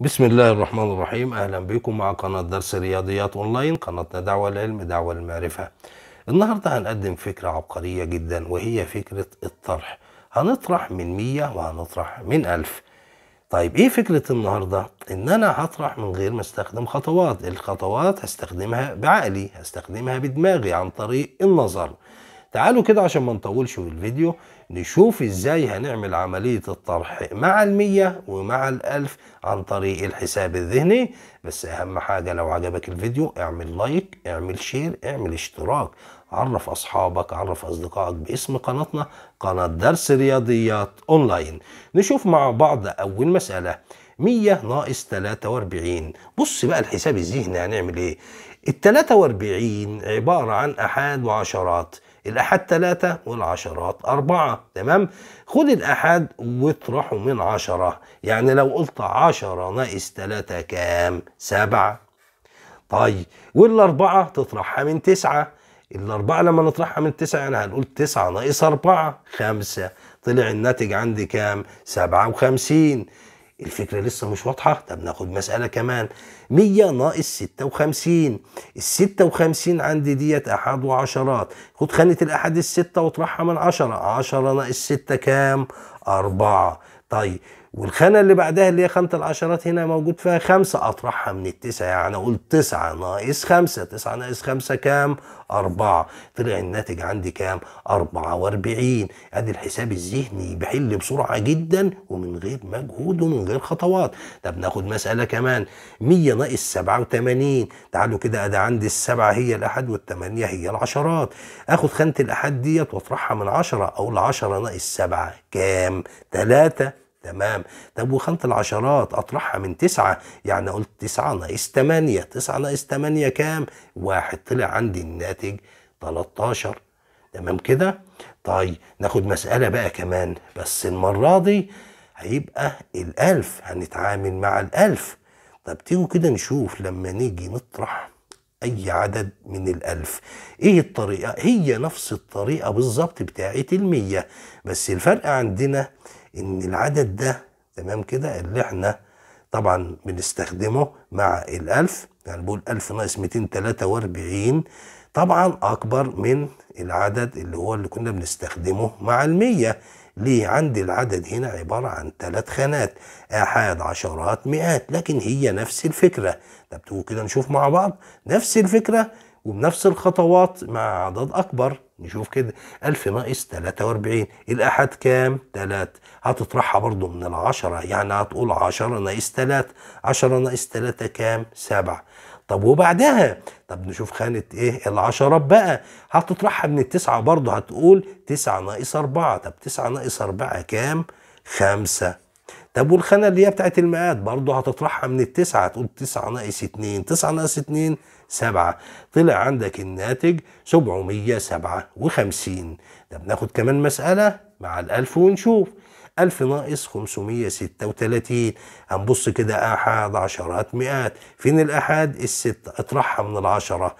بسم الله الرحمن الرحيم أهلا بكم مع قناة درس رياضيات أونلاين قناتنا دعوة العلم دعوة المعرفة النهاردة هنقدم فكرة عبقرية جدا وهي فكرة الطرح هنطرح من مية وهنطرح من ألف طيب إيه فكرة النهاردة؟ إن أنا هطرح من غير ما أستخدم خطوات الخطوات هستخدمها بعقلي هستخدمها بدماغي عن طريق النظر تعالوا كده عشان ما نطولش في الفيديو نشوف ازاي هنعمل عملية الطرح مع المية ومع الألف عن طريق الحساب الذهني بس أهم حاجة لو عجبك الفيديو اعمل لايك اعمل شير اعمل اشتراك عرف أصحابك عرف أصدقائك باسم قناتنا قناة درس رياضيات أونلاين نشوف مع بعض أول مسألة 100 ناقص 43 بص بقى الحساب الذهني هنعمل ايه ال 43 عبارة عن أحاد وعشرات الأحد ثلاثة والعشرات أربعة تمام خد الأحد واطرحه من عشرة يعني لو قلت عشرة ناقص ثلاثة كام سبعة طيب والأربعة تطرحها من تسعة الأربعة لما نطرحها من تسعة يعني هنقول تسعة ناقص أربعة خمسة طلع الناتج عندي كام سبعة وخمسين الفكرة لسه مش واضحة طب ناخد مسألة كمان 100 ناقص 56 ال 56 عندي ديت أحد وعشرات خد خانة الأحد الستة واطرحها من 10 10 ناقص 6 كام؟ 4 طيب والخانه اللي بعدها اللي هي خانه العشرات هنا موجود فيها خمسه اطرحها من التسعه يعني اقول تسعه ناقص خمسه تسعه ناقص خمسه كام؟ اربعه طلع الناتج عندي كام؟ 44 ادي الحساب الذهني بحل بسرعه جدا ومن غير مجهود ومن غير خطوات طب ناخد مساله كمان 100 ناقص 87 تعالوا كده ادي عندي السبعه هي الاحد والثمانيه هي العشرات اخد خانه الاحد ديت واطرحها من عشره اقول 10 ناقص سبعه كام؟ ثلاثه تمام طب وخانة العشرات أطرحها من تسعة يعني قلت تسعة ناقص تمانية تسعة ناقص تمانية كام واحد طلع عندي الناتج 13 تمام كده طيب ناخد مسألة بقى كمان بس المرة دي هيبقى الألف هنتعامل مع الألف طب تيجوا كده نشوف لما نيجي نطرح أي عدد من الألف إيه الطريقة؟ هي نفس الطريقة بالظبط بتاعت المية بس الفرق عندنا ان العدد ده تمام كده اللي احنا طبعا بنستخدمه مع الألف يعني بقول 1000 ناقص 243 طبعا أكبر من العدد اللي هو اللي كنا بنستخدمه مع المية ليه عندي العدد هنا عبارة عن ثلاث خانات احاد عشرات مئات لكن هي نفس الفكرة طب كده نشوف مع بعض نفس الفكرة وبنفس الخطوات مع عدد أكبر نشوف كده 1000 ناقص 43 الأحد كام؟ 3 هتطرحها برضو من العشرة يعني هتقول 10 ناقص 3 10 ناقص 3 كام؟ 7 طب وبعدها طب نشوف خانة ايه العشرات بقى هتطرحها من التسعة برضه هتقول تسعة ناقص أربعة طب تسعة ناقص أربعة كام؟ خمسة طب والخانه اللي هي بتاعت المئات برضه هتطرحها من التسعه تقول 9 ناقص 2 9 ناقص 2 سبعه طلع عندك الناتج 757 طب ناخد كمان مساله مع الالف ونشوف 1000 ناقص 536 هنبص كده احد عشرات مئات فين الاحاد الستة اطرحها من العشرة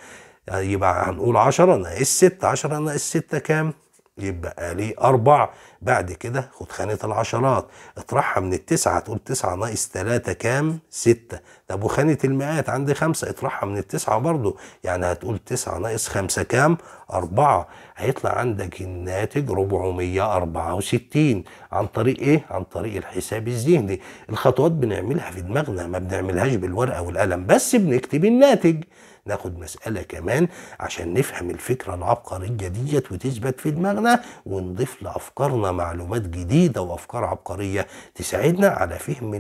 يبقى هنقول 10 ناقص 6 10 ناقص 6 كام يبقى ليه أربع بعد كده خد خانة العشرات اطرحها من التسعة تقول تسعة ناقص تلاتة كام؟ ستة طب وخانة المئات عندي خمسة اطرحها من التسعة برضو يعني هتقول تسعة ناقص خمسة كام؟ أربعة هيطلع عندك الناتج 464 عن طريق إيه؟ عن طريق الحساب الذهني الخطوات بنعملها في دماغنا ما بنعملهاش بالورقة والقلم بس بنكتب الناتج ناخد مسألة كمان عشان نفهم الفكرة العبقرية ديت وتثبت في دماغنا ونضيف لأفكارنا معلومات جديدة وأفكار عبقرية تساعدنا على فهم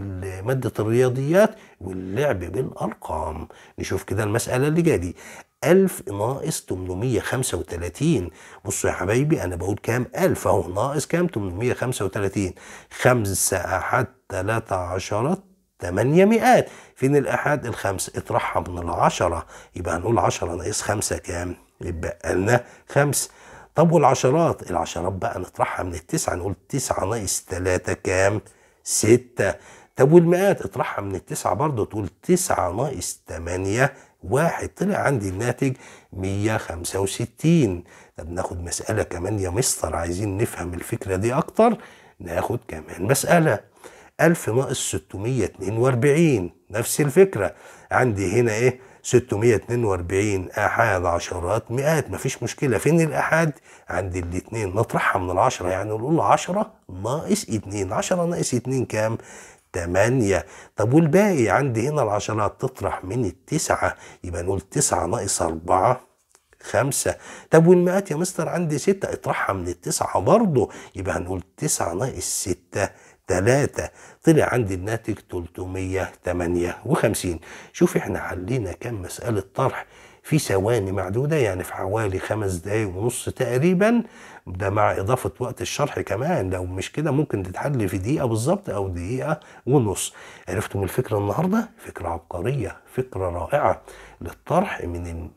مادة الرياضيات واللعب بالأرقام نشوف كده المسألة اللي جاية دي 1000 ناقص 835 بصوا يا حبايبي انا بقول كام 1000 اهو ناقص كام 835 5 احد 3 عشرات 8 مئات فين الآحاد الخمس اطرحها من العشرة يبقى هنقول 10 ناقص 5 كام يبقى لنا 5 طب والعشرات العشرات بقى نطرحها من التسعة نقول 9 ناقص 3 كام 6 طب والمئات اطرحها من التسعة برضه تقول 9 ناقص 8 واحد طلع عندي الناتج 165 طب ناخد مسألة كمان يا مستر عايزين نفهم الفكرة دي أكتر ناخد كمان مسألة 1000 ناقص 642 نفس الفكرة عندي هنا إيه 642 آحاد عشرات مئات مفيش مشكلة فين الآحاد عندي الاتنين نطرحها من العشرة يعني نقول 10 ناقص 2 10 ناقص 2 كام 8 طب والباقي عندي هنا العشرات تطرح من التسعة يبقى نقول 9 ناقص 4 خمسة طب والمئات يا مستر عندي ستة اطرحها من التسعة برضه يبقى هنقول تسعة ناقص ستة 3 طلع عندي الناتج 358 شوف احنا حلينا كم مسألة طرح في ثواني معدودة يعني في حوالي خمس دقايق ونص تقريبا ده مع اضافه وقت الشرح كمان لو مش كده ممكن تتحل في دقيقه بالظبط او دقيقه ونص عرفتم الفكره النهارده فكره عبقريه فكره رائعه للطرح من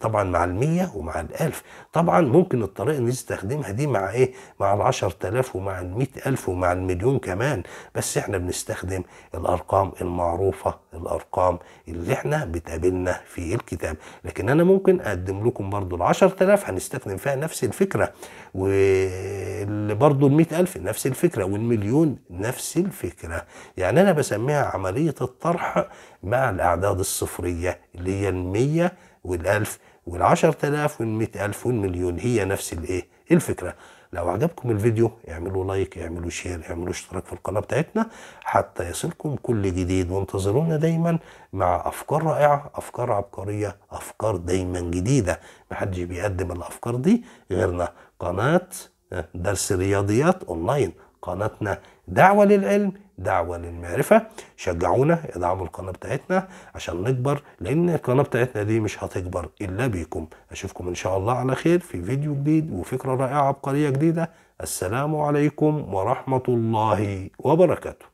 طبعا مع المية ومع الألف طبعا ممكن الطريقة اللي نستخدمها دي مع إيه مع العشر تلاف ومع المئة ألف ومع المليون كمان بس إحنا بنستخدم الأرقام المعروفة الأرقام اللي إحنا بتقابلنا في الكتاب لكن أنا ممكن أقدم لكم برضو العشر تلاف هنستخدم فيها نفس الفكرة وبرضه ال ألف نفس الفكرة والمليون نفس الفكرة يعني أنا بسميها عملية الطرح مع الأعداد الصفرية اللي هي المية والألف والعشر تلاف والمئة ألف والمليون هي نفس الإيه الفكرة لو عجبكم الفيديو اعملوا لايك اعملوا شير اعملوا اشتراك في القناة بتاعتنا حتى يصلكم كل جديد وانتظرونا دايما مع افكار رائعة افكار عبقرية افكار دايما جديدة محدش بيقدم الافكار دي غيرنا قناة درس رياضيات اونلاين قناتنا دعوة للعلم دعوة للمعرفة شجعونا ادعموا القناة بتاعتنا عشان نكبر لأن القناة بتاعتنا دي مش هتكبر إلا بيكم أشوفكم إن شاء الله على خير في فيديو جديد وفكرة رائعة عبقرية جديدة السلام عليكم ورحمة الله وبركاته